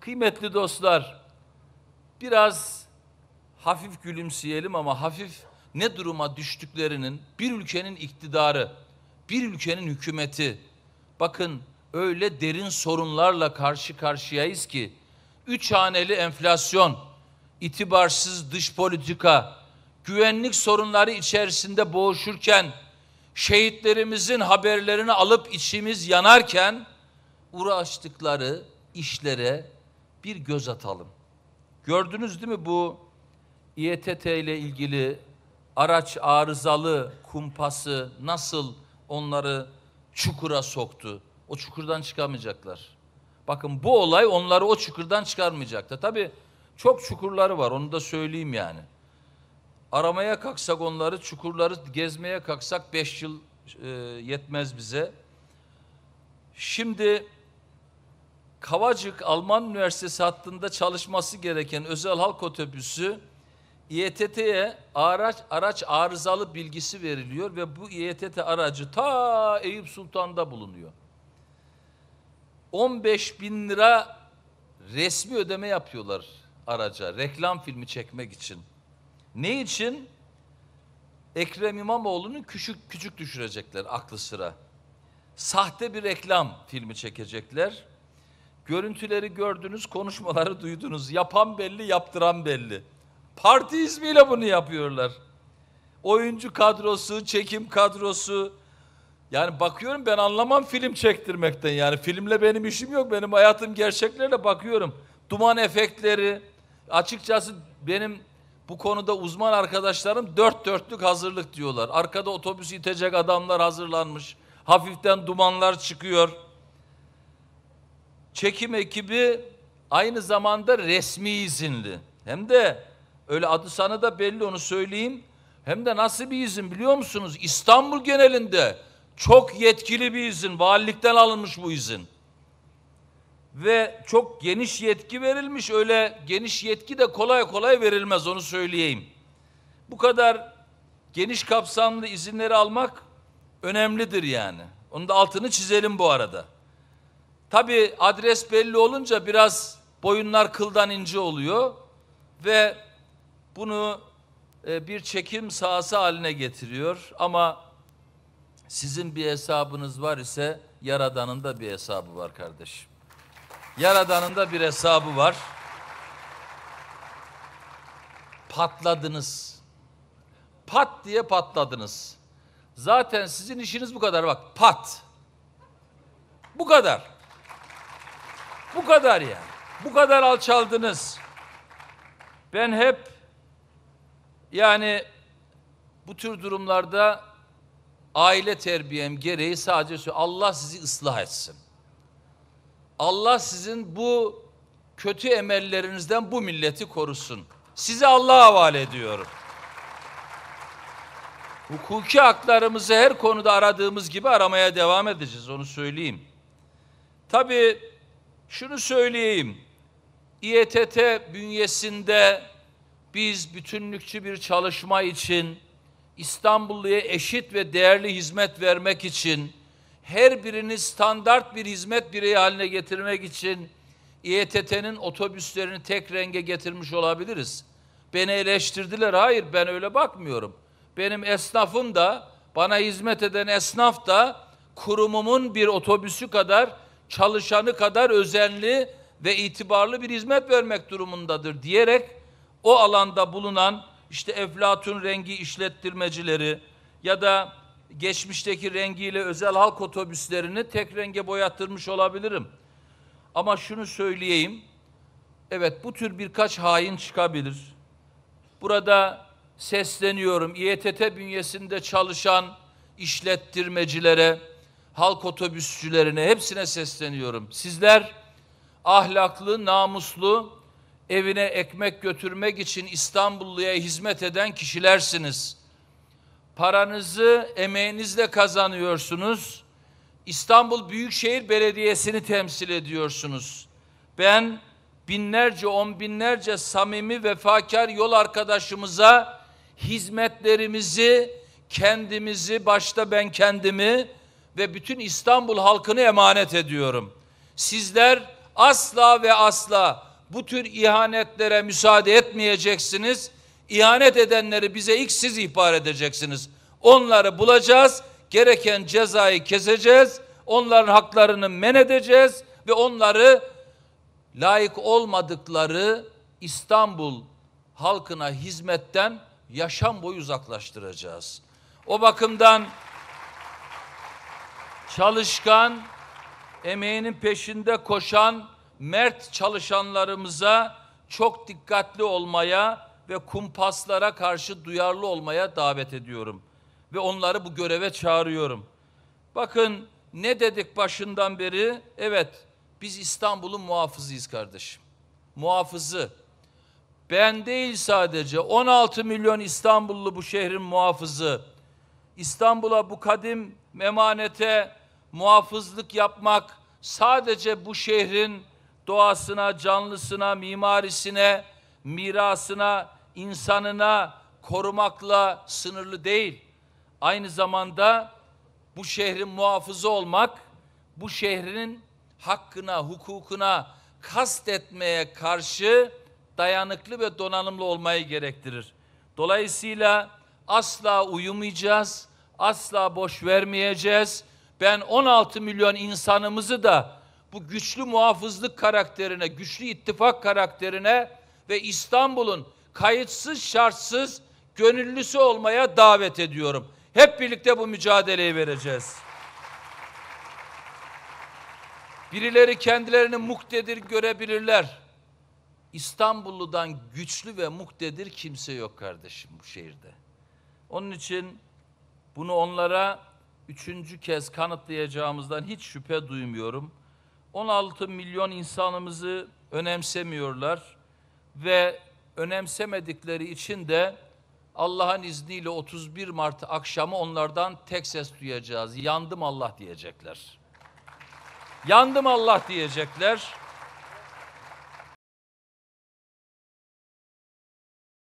Kıymetli dostlar, biraz hafif gülümseyelim ama hafif ne duruma düştüklerinin bir ülkenin iktidarı, bir ülkenin hükümeti bakın öyle derin sorunlarla karşı karşıyayız ki üç haneli enflasyon, itibarsız dış politika, güvenlik sorunları içerisinde boğuşurken şehitlerimizin haberlerini alıp içimiz yanarken uğraştıkları işlere bir göz atalım. Gördünüz değil mi bu İETT ile ilgili araç arızalı kumpası nasıl onları çukura soktu? O çukurdan çıkamayacaklar. Bakın bu olay onları o çukurdan çıkarmayacaktı. Tabii çok çukurları var onu da söyleyeyim yani. Aramaya kalksak onları, çukurları gezmeye kalksak beş yıl e, yetmez bize. Şimdi Kavacık Alman Üniversitesi hattında çalışması gereken özel halk otobüsü İETT'ye araç, araç arızalı bilgisi veriliyor ve bu İETT aracı ta Eyüp Sultan'da bulunuyor. 15 bin lira resmi ödeme yapıyorlar araca reklam filmi çekmek için. Ne için? Ekrem İmamoğlu'nu küçük küçük düşürecekler aklı sıra. Sahte bir reklam filmi çekecekler. Görüntüleri gördünüz, konuşmaları duydunuz. Yapan belli, yaptıran belli. Parti ismiyle bunu yapıyorlar. Oyuncu kadrosu, çekim kadrosu. Yani bakıyorum ben anlamam film çektirmekten yani. Filmle benim işim yok. Benim hayatım gerçeklerle bakıyorum. Duman efektleri. Açıkçası benim bu konuda uzman arkadaşlarım dört dörtlük hazırlık diyorlar. Arkada otobüs itecek adamlar hazırlanmış. Hafiften dumanlar çıkıyor. Çekim ekibi aynı zamanda resmi izinli. Hem de öyle adı sana da belli onu söyleyeyim. Hem de nasıl bir izin biliyor musunuz? İstanbul genelinde çok yetkili bir izin. Valilikten alınmış bu izin. Ve çok geniş yetki verilmiş. Öyle geniş yetki de kolay kolay verilmez onu söyleyeyim. Bu kadar geniş kapsamlı izinleri almak önemlidir yani. Onun da altını çizelim bu arada. Tabi adres belli olunca biraz boyunlar kıldan ince oluyor ve bunu e, bir çekim sahası haline getiriyor ama sizin bir hesabınız var ise Yaradan'ın da bir hesabı var kardeşim. Yaradan'ın da bir hesabı var. Patladınız. Pat diye patladınız. Zaten sizin işiniz bu kadar bak pat. Bu kadar. Bu kadar yani. Bu kadar alçaldınız. Ben hep yani bu tür durumlarda aile terbiyem gereği sadece söylüyorum Allah sizi ıslah etsin. Allah sizin bu kötü emellerinizden bu milleti korusun. Sizi Allah'a havale ediyorum. Hukuki haklarımızı her konuda aradığımız gibi aramaya devam edeceğiz onu söyleyeyim. Tabii şunu söyleyeyim. İETT bünyesinde biz bütünlükçü bir çalışma için İstanbulluya eşit ve değerli hizmet vermek için her birini standart bir hizmet bireyi haline getirmek için İETT'nin otobüslerini tek renge getirmiş olabiliriz. Beni eleştirdiler. Hayır ben öyle bakmıyorum. Benim esnafım da bana hizmet eden esnaf da kurumumun bir otobüsü kadar çalışanı kadar özenli ve itibarlı bir hizmet vermek durumundadır diyerek o alanda bulunan işte Eflatun rengi işlettirmecileri ya da geçmişteki rengiyle özel halk otobüslerini tek renge boyattırmış olabilirim. Ama şunu söyleyeyim. Evet bu tür birkaç hain çıkabilir. Burada sesleniyorum İETT bünyesinde çalışan işlettirmecilere, halk otobüsçülerine hepsine sesleniyorum. Sizler ahlaklı, namuslu, evine ekmek götürmek için İstanbulluya hizmet eden kişilersiniz. Paranızı emeğinizle kazanıyorsunuz. İstanbul Büyükşehir Belediyesi'ni temsil ediyorsunuz. Ben binlerce, on binlerce samimi vefakar yol arkadaşımıza hizmetlerimizi, kendimizi, başta ben kendimi, ve bütün İstanbul halkını emanet ediyorum. Sizler asla ve asla bu tür ihanetlere müsaade etmeyeceksiniz. İhanet edenleri bize ilk siz ihbar edeceksiniz. Onları bulacağız, gereken cezayı keseceğiz, onların haklarını men edeceğiz ve onları layık olmadıkları İstanbul halkına hizmetten yaşam boyu uzaklaştıracağız. O bakımdan çalışkan, emeğinin peşinde koşan, mert çalışanlarımıza çok dikkatli olmaya ve kumpaslara karşı duyarlı olmaya davet ediyorum. Ve onları bu göreve çağırıyorum. Bakın ne dedik başından beri? Evet, biz İstanbul'un muhafızıyız kardeşim. Muhafızı. Ben değil sadece 16 milyon İstanbullu bu şehrin muhafızı. İstanbul'a bu kadim emanete muhafızlık yapmak sadece bu şehrin doğasına, canlısına, mimarisine, mirasına, insanına korumakla sınırlı değil. Aynı zamanda bu şehrin muhafızı olmak, bu şehrin hakkına, hukukuna kastetmeye karşı dayanıklı ve donanımlı olmayı gerektirir. Dolayısıyla asla uyumayacağız, asla boş vermeyeceğiz ben 16 milyon insanımızı da bu güçlü muhafızlık karakterine, güçlü ittifak karakterine ve İstanbul'un kayıtsız şartsız gönüllüsü olmaya davet ediyorum. Hep birlikte bu mücadeleyi vereceğiz. Birileri kendilerini muktedir görebilirler. İstanbulludan güçlü ve muktedir kimse yok kardeşim bu şehirde. Onun için bunu onlara üçüncü kez kanıtlayacağımızdan hiç şüphe duymuyorum. 16 milyon insanımızı önemsemiyorlar ve önemsemedikleri için de Allah'ın izniyle 31 Mart akşamı onlardan tek ses duyacağız. Yandım Allah diyecekler. Yandım Allah diyecekler.